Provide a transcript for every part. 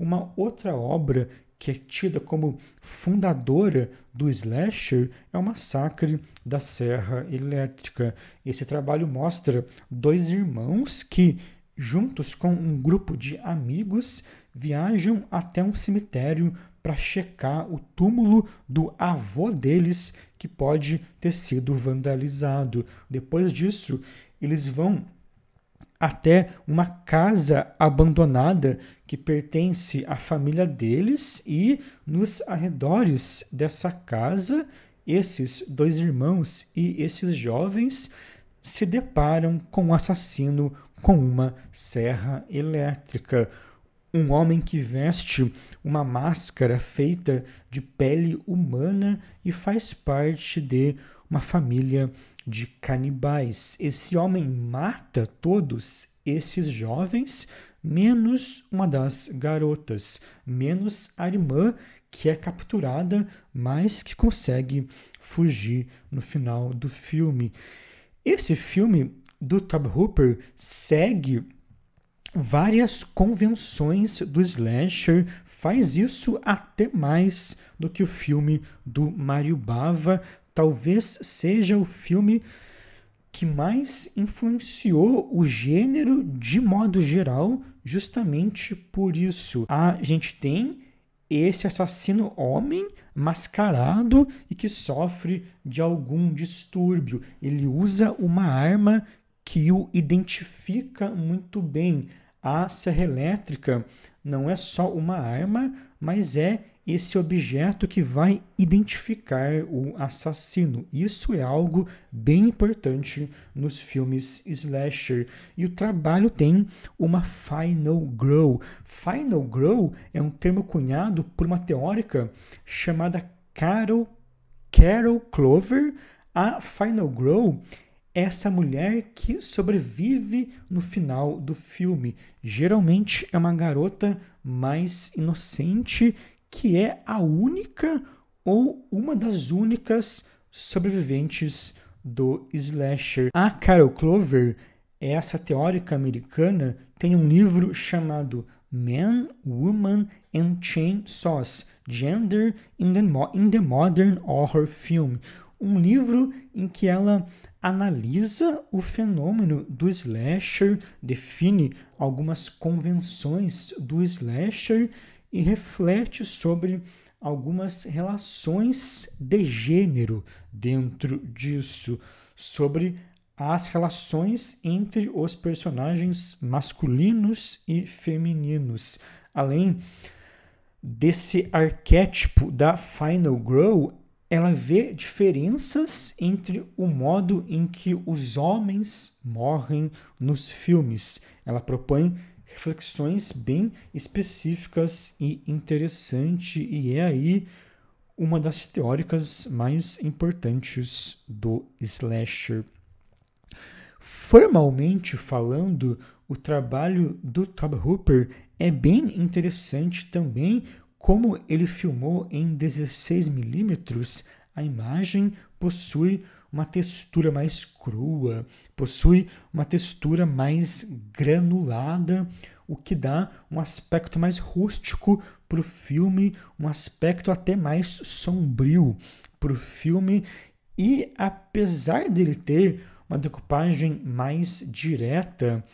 Uma outra obra que é tida como fundadora do slasher é o Massacre da Serra Elétrica. Esse trabalho mostra dois irmãos que, juntos com um grupo de amigos, viajam até um cemitério para checar o túmulo do avô deles que pode ter sido vandalizado. Depois disso, eles vão até uma casa abandonada que pertence à família deles e nos arredores dessa casa esses dois irmãos e esses jovens se deparam com um assassino com uma serra elétrica. Um homem que veste uma máscara feita de pele humana e faz parte de uma família de canibais. Esse homem mata todos esses jovens, menos uma das garotas, menos a irmã que é capturada, mas que consegue fugir no final do filme. Esse filme do Tob Hooper segue várias convenções do slasher, faz isso até mais do que o filme do Mario Bava. Talvez seja o filme que mais influenciou o gênero de modo geral, justamente por isso. A gente tem esse assassino homem mascarado e que sofre de algum distúrbio. Ele usa uma arma que o identifica muito bem. A serra elétrica não é só uma arma, mas é esse objeto que vai identificar o assassino. Isso é algo bem importante nos filmes slasher. E o trabalho tem uma final grow. Final grow é um termo cunhado por uma teórica chamada Carol Carol Clover. A final grow essa mulher que sobrevive no final do filme. Geralmente é uma garota mais inocente que é a única ou uma das únicas sobreviventes do slasher. A Carol Clover, é essa teórica americana, tem um livro chamado Man, Woman and Chainsaws: Gender in the, Mo in the Modern Horror Film um livro em que ela analisa o fenômeno do slasher, define algumas convenções do slasher e reflete sobre algumas relações de gênero dentro disso, sobre as relações entre os personagens masculinos e femininos. Além desse arquétipo da Final Girl, ela vê diferenças entre o modo em que os homens morrem nos filmes. Ela propõe reflexões bem específicas e interessante e é aí uma das teóricas mais importantes do slasher. Formalmente falando, o trabalho do Tob Hooper é bem interessante também como ele filmou em 16mm, a imagem possui uma textura mais crua, possui uma textura mais granulada, o que dá um aspecto mais rústico para o filme, um aspecto até mais sombrio para o filme. E apesar dele ter uma decupagem mais direta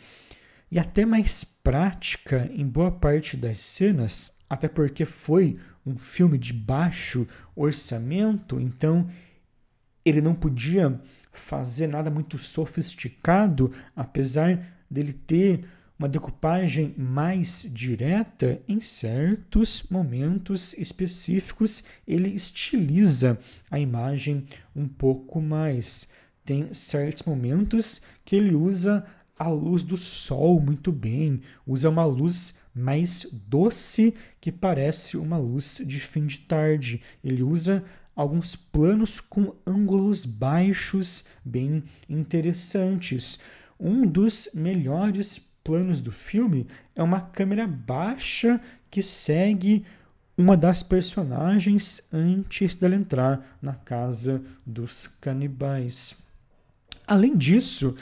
e até mais prática em boa parte das cenas, até porque foi um filme de baixo orçamento, então ele não podia fazer nada muito sofisticado, apesar dele ter uma decupagem mais direta, em certos momentos específicos, ele estiliza a imagem um pouco mais. Tem certos momentos que ele usa a luz do sol muito bem, usa uma luz mais doce que parece uma luz de fim de tarde. Ele usa alguns planos com ângulos baixos bem interessantes. Um dos melhores planos do filme é uma câmera baixa que segue uma das personagens antes dela entrar na casa dos canibais. Além disso,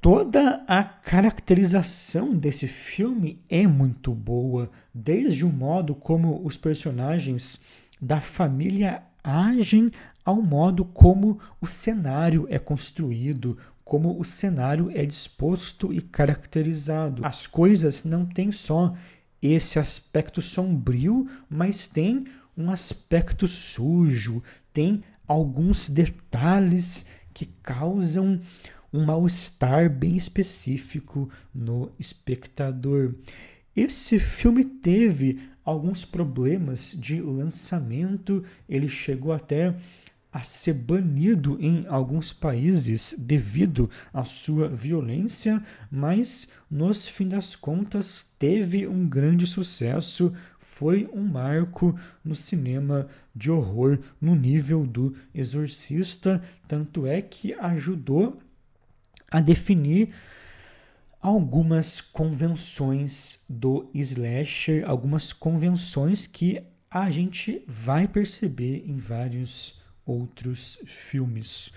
Toda a caracterização desse filme é muito boa, desde o modo como os personagens da família agem ao modo como o cenário é construído, como o cenário é disposto e caracterizado. As coisas não têm só esse aspecto sombrio, mas tem um aspecto sujo, tem alguns detalhes que causam um mal-estar bem específico no espectador. Esse filme teve alguns problemas de lançamento, ele chegou até a ser banido em alguns países devido à sua violência, mas nos fim das contas teve um grande sucesso, foi um marco no cinema de horror no nível do Exorcista, tanto é que ajudou a definir algumas convenções do slasher, algumas convenções que a gente vai perceber em vários outros filmes.